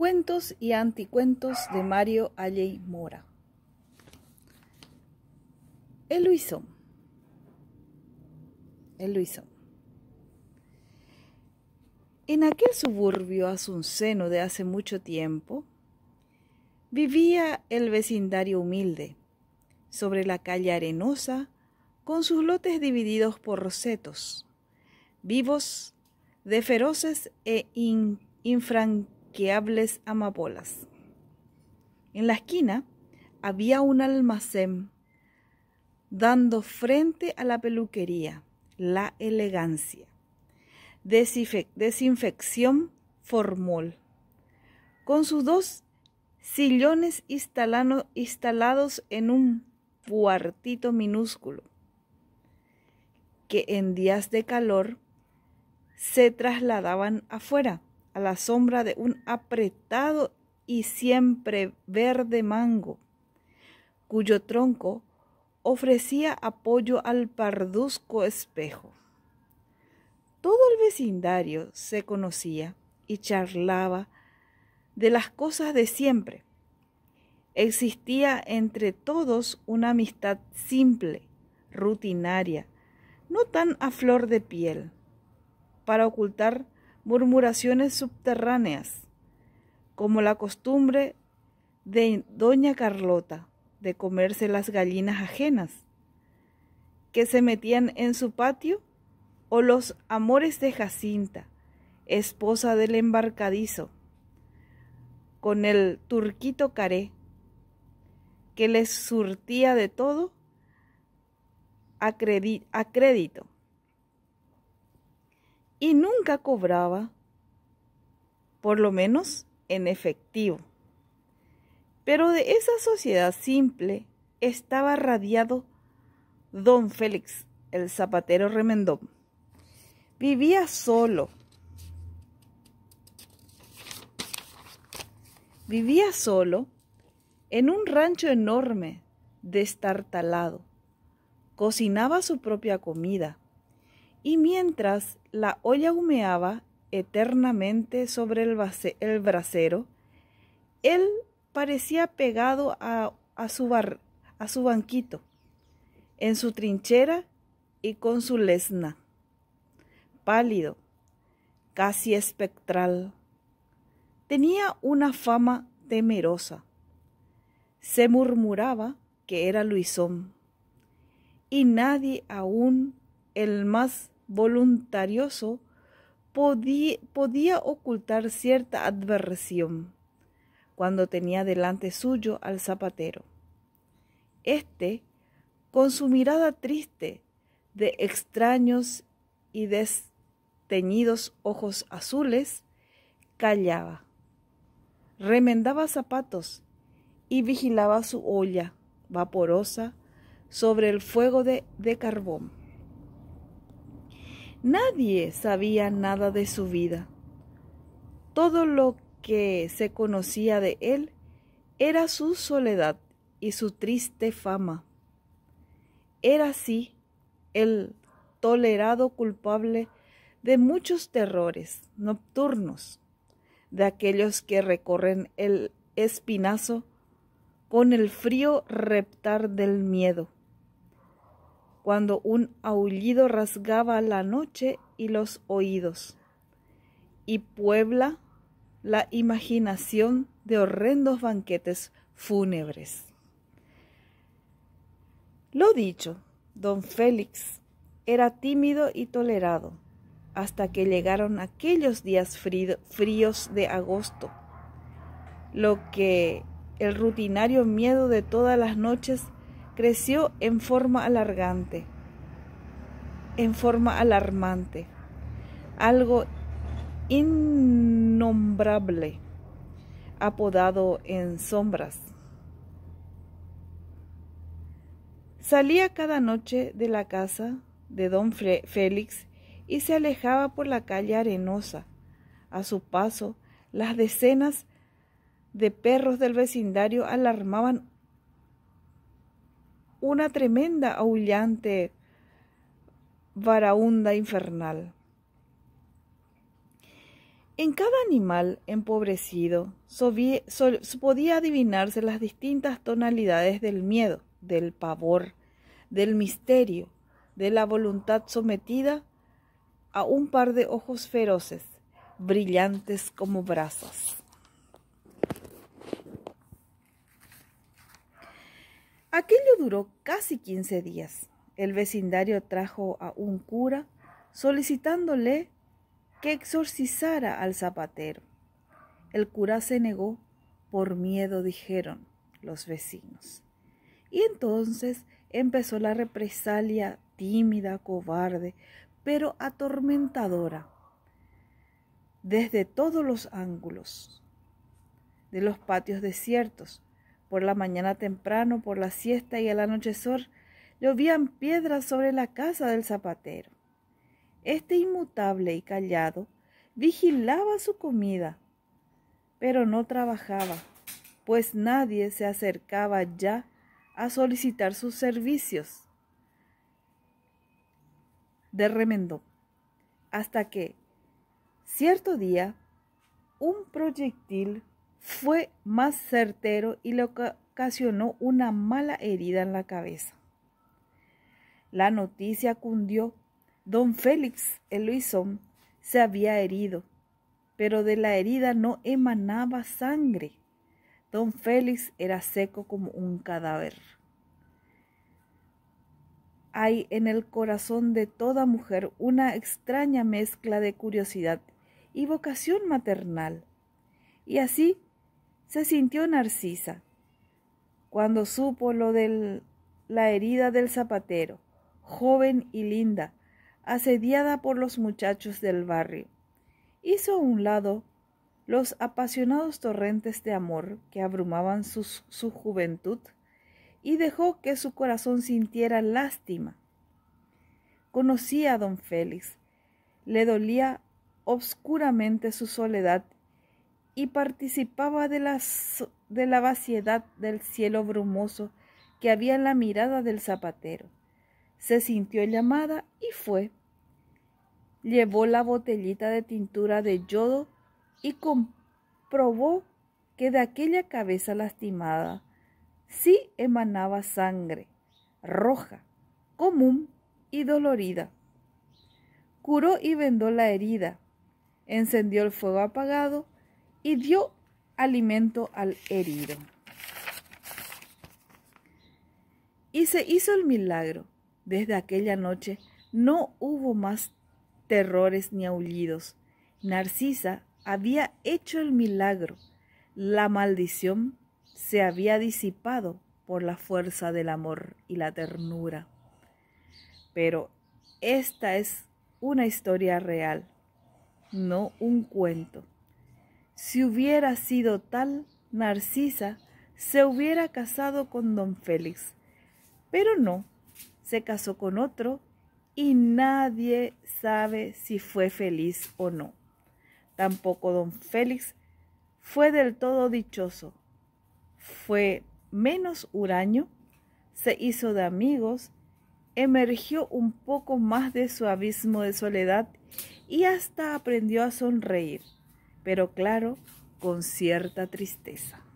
Cuentos y anticuentos de Mario Alley Mora. El Luisón. El Luisón. En aquel suburbio asunceno de hace mucho tiempo, vivía el vecindario humilde, sobre la calle arenosa, con sus lotes divididos por rosetos, vivos de feroces e in, que hables amapolas. En la esquina había un almacén dando frente a la peluquería, la elegancia, desinfección formol con sus dos sillones instalados en un cuartito minúsculo, que en días de calor se trasladaban afuera a la sombra de un apretado y siempre verde mango, cuyo tronco ofrecía apoyo al parduzco espejo. Todo el vecindario se conocía y charlaba de las cosas de siempre. Existía entre todos una amistad simple, rutinaria, no tan a flor de piel, para ocultar murmuraciones subterráneas, como la costumbre de doña Carlota de comerse las gallinas ajenas, que se metían en su patio, o los amores de Jacinta, esposa del embarcadizo, con el turquito caré, que les surtía de todo a, a crédito y nunca cobraba, por lo menos en efectivo. Pero de esa sociedad simple estaba radiado don Félix, el zapatero remendón. Vivía solo. Vivía solo en un rancho enorme, destartalado. Cocinaba su propia comida y mientras la olla humeaba eternamente sobre el, bracero, brasero, él parecía pegado a, su a su banquito, en su trinchera y con su lesna, pálido, casi espectral. Tenía una fama temerosa. Se murmuraba que era Luisón, y nadie aún el más voluntarioso, podía, ocultar cierta adversión cuando tenía delante suyo al zapatero. Este, con su mirada triste, de extraños y desteñidos ojos azules, callaba, remendaba zapatos y vigilaba su olla vaporosa sobre el fuego de carbón. Nadie sabía nada de su vida. Todo lo que se conocía de él era su soledad y su triste fama. Era así el tolerado culpable de muchos terrores nocturnos, de aquellos que recorren el espinazo con el frío reptar del miedo cuando un aullido rasgaba la noche y los oídos, y puebla la imaginación de horrendos banquetes fúnebres. Lo dicho, don Félix era tímido y tolerado, hasta que llegaron aquellos días fríos de agosto, lo que el rutinario miedo de todas las noches creció en forma alargante, en forma alarmante, algo innombrable, apodado en sombras. Salía cada noche de la casa de don Félix y se alejaba por la calle arenosa. A su paso, las decenas de perros del vecindario alarmaban una tremenda aullante varaunda infernal. En cada animal empobrecido podía adivinarse las distintas tonalidades del miedo, del pavor, del misterio, de la voluntad sometida a un par de ojos feroces, brillantes como brasas. Aquello duró casi quince días. El vecindario trajo a un cura solicitándole que exorcizara al zapatero. El cura se negó, por miedo dijeron los vecinos. Y entonces empezó la represalia tímida, cobarde, pero atormentadora, desde todos los ángulos de los patios desiertos, por la mañana temprano, por la siesta y el anochecer, llovían piedras sobre la casa del zapatero. Este inmutable y callado vigilaba su comida, pero no trabajaba, pues nadie se acercaba ya a solicitar sus servicios de remendo, hasta que, cierto día, un proyectil fue más certero y le ocasionó una mala herida en la cabeza. La noticia cundió. Don Félix Eluizón se había herido, pero de la herida no emanaba sangre. Don Félix era seco como un cadáver. Hay en el corazón de toda mujer una extraña mezcla de curiosidad y vocación maternal. Y así se sintió Narcisa. Cuando supo lo de la herida del zapatero, joven y linda, asediada por los muchachos del barrio, hizo a un lado los apasionados torrentes de amor que abrumaban su, su juventud y dejó que su corazón sintiera lástima. Conocía a don Félix, le dolía obscuramente su soledad y participaba de, las, de la vaciedad del cielo brumoso que había en la mirada del zapatero. Se sintió llamada y fue. Llevó la botellita de tintura de yodo y comprobó que de aquella cabeza lastimada sí emanaba sangre, roja, común y dolorida. Curó y vendó la herida, encendió el fuego apagado y dio alimento al herido. Y se hizo el milagro. Desde aquella noche no hubo más terrores ni aullidos. Narcisa había hecho el milagro. La maldición se había disipado por la fuerza del amor y la ternura. Pero esta es una historia real, no un cuento. Si hubiera sido tal, Narcisa se hubiera casado con don Félix. Pero no, se casó con otro y nadie sabe si fue feliz o no. Tampoco don Félix fue del todo dichoso. Fue menos huraño, se hizo de amigos, emergió un poco más de su abismo de soledad y hasta aprendió a sonreír pero claro, con cierta tristeza.